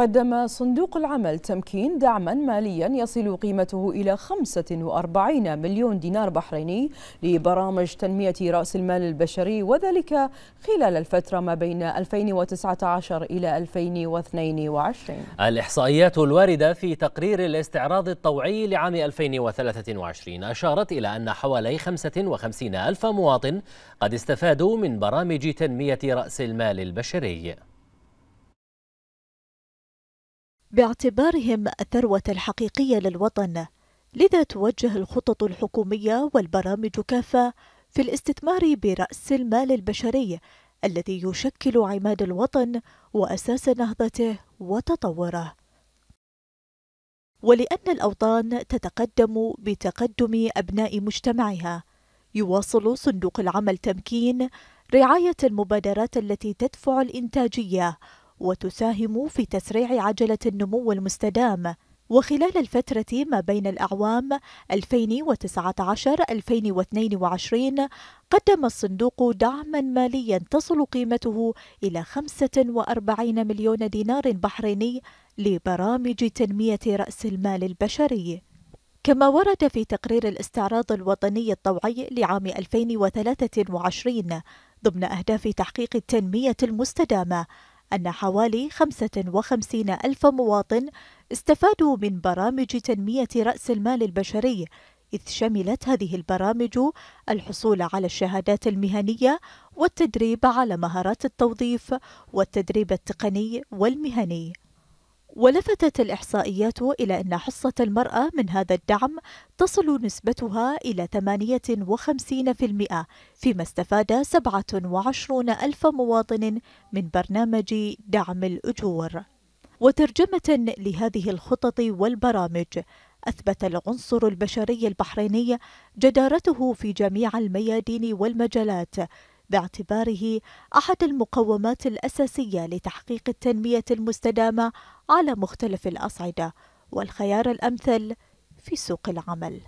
قدم صندوق العمل تمكين دعما ماليا يصل قيمته إلى 45 مليون دينار بحريني لبرامج تنمية رأس المال البشري وذلك خلال الفترة ما بين 2019 إلى 2022 الإحصائيات الواردة في تقرير الاستعراض الطوعي لعام 2023 أشارت إلى أن حوالي 55 ألف مواطن قد استفادوا من برامج تنمية رأس المال البشري باعتبارهم الثروة الحقيقية للوطن لذا توجه الخطط الحكومية والبرامج كافة في الاستثمار برأس المال البشري الذي يشكل عماد الوطن وأساس نهضته وتطوره ولأن الأوطان تتقدم بتقدم أبناء مجتمعها يواصل صندوق العمل تمكين رعاية المبادرات التي تدفع الإنتاجية وتساهم في تسريع عجلة النمو المستدام وخلال الفترة ما بين الأعوام 2019-2022 قدم الصندوق دعما ماليا تصل قيمته إلى 45 مليون دينار بحريني لبرامج تنمية رأس المال البشري كما ورد في تقرير الاستعراض الوطني الطوعي لعام 2023 ضمن أهداف تحقيق التنمية المستدامة أن حوالي 55 ألف مواطن استفادوا من برامج تنمية رأس المال البشري إذ شملت هذه البرامج الحصول على الشهادات المهنية والتدريب على مهارات التوظيف والتدريب التقني والمهني ولفتت الإحصائيات إلى أن حصة المرأة من هذا الدعم تصل نسبتها إلى 58% فيما استفاد 27 ألف مواطن من برنامج دعم الأجور وترجمة لهذه الخطط والبرامج أثبت العنصر البشري البحريني جدارته في جميع الميادين والمجالات باعتباره أحد المقومات الأساسية لتحقيق التنمية المستدامة على مختلف الأصعدة والخيار الأمثل في سوق العمل